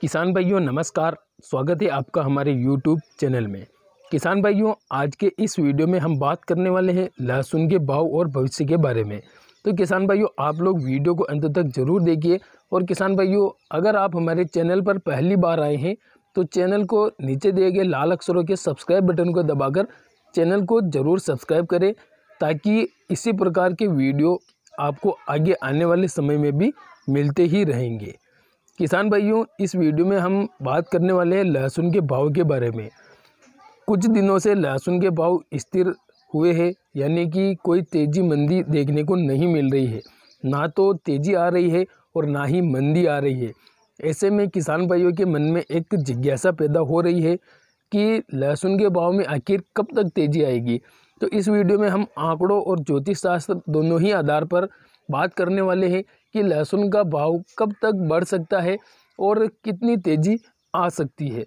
किसान भाइयों नमस्कार स्वागत है आपका हमारे यूट्यूब चैनल में किसान भाइयों आज के इस वीडियो में हम बात करने वाले हैं लहसुन के भाव और भविष्य के बारे में तो किसान भाइयों आप लोग वीडियो को अंत तक ज़रूर देखिए और किसान भाइयों अगर आप हमारे चैनल पर पहली बार आए हैं तो चैनल को नीचे दिए गए लाल अक्षरों के सब्सक्राइब बटन को दबाकर चैनल को ज़रूर सब्सक्राइब करें ताकि इसी प्रकार के वीडियो आपको आगे आने वाले समय में भी मिलते ही रहेंगे किसान भाइयों इस वीडियो में हम बात करने वाले हैं लहसुन के भाव के बारे में कुछ दिनों से लहसुन के भाव स्थिर हुए हैं यानी कि कोई तेज़ी मंदी देखने को नहीं मिल रही है ना तो तेज़ी आ रही है और ना ही मंदी आ रही है ऐसे में किसान भाइयों के मन में एक जिज्ञासा पैदा हो रही है कि लहसुन के भाव में आखिर कब तक तेज़ी आएगी तो इस वीडियो में हम आंकड़ों और ज्योतिष शास्त्र दोनों ही आधार पर बात करने वाले हैं कि लहसुन का भाव कब तक बढ़ सकता है और कितनी तेज़ी आ सकती है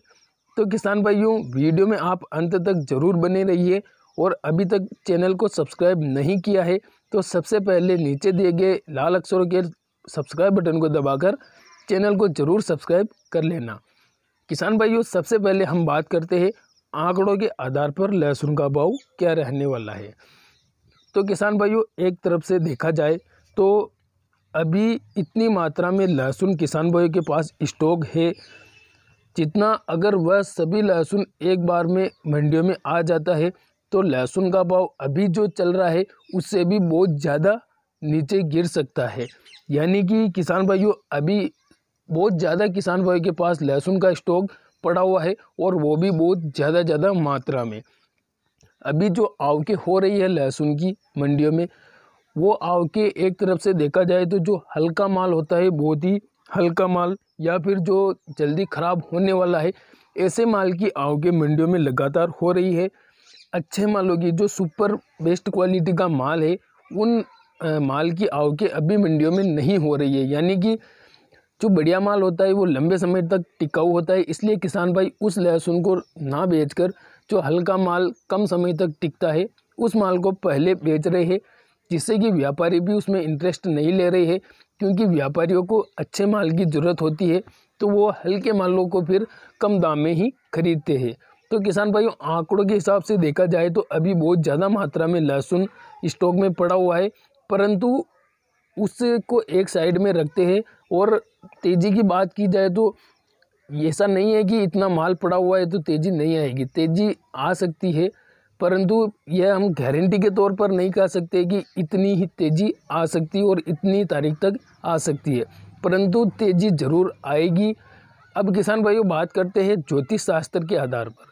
तो किसान भाइयों वीडियो में आप अंत तक ज़रूर बने रहिए और अभी तक चैनल को सब्सक्राइब नहीं किया है तो सबसे पहले नीचे दिए गए लाल अक्षरों के सब्सक्राइब बटन को दबाकर चैनल को ज़रूर सब्सक्राइब कर लेना किसान भाइयों सबसे पहले हम बात करते हैं आंकड़ों के आधार पर लहसुन का भाव क्या रहने वाला है तो किसान भाइयों एक तरफ से देखा जाए तो अभी इतनी मात्रा में लहसुन किसान भाइयों के पास स्टॉक है जितना अगर वह सभी लहसुन एक बार में मंडियों में आ जाता है तो लहसुन का भाव अभी जो चल रहा है उससे भी बहुत ज़्यादा नीचे गिर सकता है यानी कि किसान भाइयों अभी बहुत ज़्यादा किसान भाइयों के पास लहसुन का स्टॉक पड़ा हुआ है और वो भी बहुत ज़्यादा ज़्यादा मात्रा में अभी जो आवके हो रही है लहसुन की मंडियों में वो आव के एक तरफ से देखा जाए तो जो हल्का माल होता है बहुत ही हल्का माल या फिर जो जल्दी ख़राब होने वाला है ऐसे माल की आव के मंडियों में लगातार हो रही है अच्छे मालों की जो सुपर बेस्ट क्वालिटी का माल है उन माल की आव के अभी मंडियों में नहीं हो रही है यानी कि जो बढ़िया माल होता है वो लंबे समय तक टिकाऊ होता है इसलिए किसान भाई उस लहसुन को ना बेचकर जो हल्का माल कम समय तक टिकता है उस माल को पहले बेच रहे हैं जिससे कि व्यापारी भी उसमें इंटरेस्ट नहीं ले रहे हैं क्योंकि व्यापारियों को अच्छे माल की ज़रूरत होती है तो वो हल्के मालों को फिर कम दाम में ही खरीदते हैं तो किसान भाइयों आंकड़ों के हिसाब से देखा जाए तो अभी बहुत ज़्यादा मात्रा में लहसुन स्टॉक में पड़ा हुआ है परंतु उसको एक साइड में रखते हैं और तेज़ी की बात की जाए तो ऐसा नहीं है कि इतना माल पड़ा हुआ है तो तेज़ी नहीं आएगी तेज़ी आ सकती है परंतु यह हम गारंटी के तौर पर नहीं कह सकते कि इतनी ही तेज़ी आ सकती है और इतनी तारीख तक आ सकती है परंतु तेज़ी ज़रूर आएगी अब किसान भाइयों बात करते हैं ज्योतिष शास्त्र के आधार पर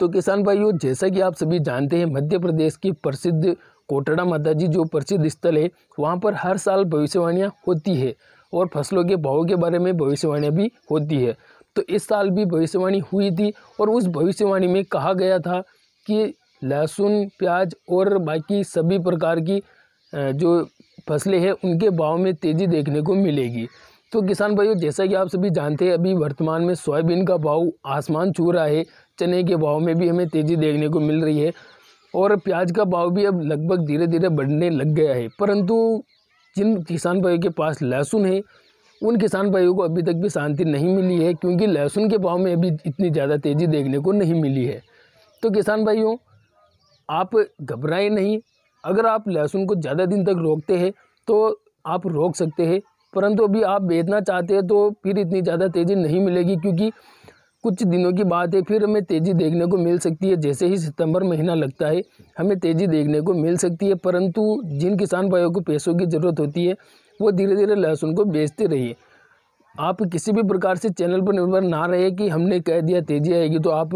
तो किसान भाइयों जैसा कि आप सभी जानते हैं मध्य प्रदेश की प्रसिद्ध कोटड़ा माता जी जो प्रसिद्ध स्थल है वहाँ पर हर साल भविष्यवाणियाँ होती है और फसलों के भावों के बारे में भविष्यवाणियाँ भी होती है तो इस साल भी भविष्यवाणी हुई थी और उस भविष्यवाणी में कहा गया था कि लहसुन प्याज और बाकी सभी प्रकार की जो फसलें हैं उनके भाव में तेज़ी देखने को मिलेगी तो किसान भाइयों जैसा कि आप सभी जानते हैं अभी वर्तमान में सोयाबीन का भाव आसमान छू रहा है चने के भाव में भी हमें तेज़ी देखने को मिल रही है और प्याज का भाव भी अब लगभग धीरे धीरे बढ़ने लग गया है परंतु जिन किसान भाइयों के पास लहसुन है उन किसान भाइयों को अभी तक भी शांति नहीं मिली है क्योंकि लहसुन के भाव में अभी इतनी ज़्यादा तेज़ी देखने को नहीं मिली है तो किसान भाइयों आप घबराएं नहीं अगर आप लहसुन को ज़्यादा दिन तक रोकते हैं तो आप रोक सकते हैं परंतु अभी आप बेचना चाहते हैं तो फिर इतनी ज़्यादा तेज़ी नहीं मिलेगी क्योंकि कुछ दिनों की बात है फिर हमें तेज़ी देखने को मिल सकती है जैसे ही सितंबर महीना लगता है हमें तेज़ी देखने को मिल सकती है परंतु जिन किसान भाइयों को पैसों की ज़रूरत होती है वो धीरे धीरे लहसुन को बेचते रहिए आप किसी भी प्रकार से चैनल पर निर्भर ना रहे कि हमने कह दिया तेज़ी आएगी तो आप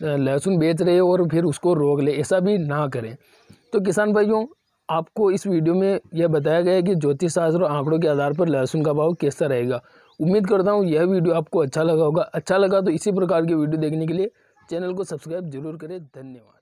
लहसुन बेच रहे हो और फिर उसको रोक ले ऐसा भी ना करें तो किसान भाइयों आपको इस वीडियो में यह बताया गया है कि ज्योतिष शास्त्र और आंकड़ों के आधार पर लहसुन का भाव कैसा रहेगा उम्मीद करता हूँ यह वीडियो आपको अच्छा लगा होगा अच्छा लगा तो इसी प्रकार की वीडियो देखने के लिए चैनल को सब्सक्राइब जरूर करें धन्यवाद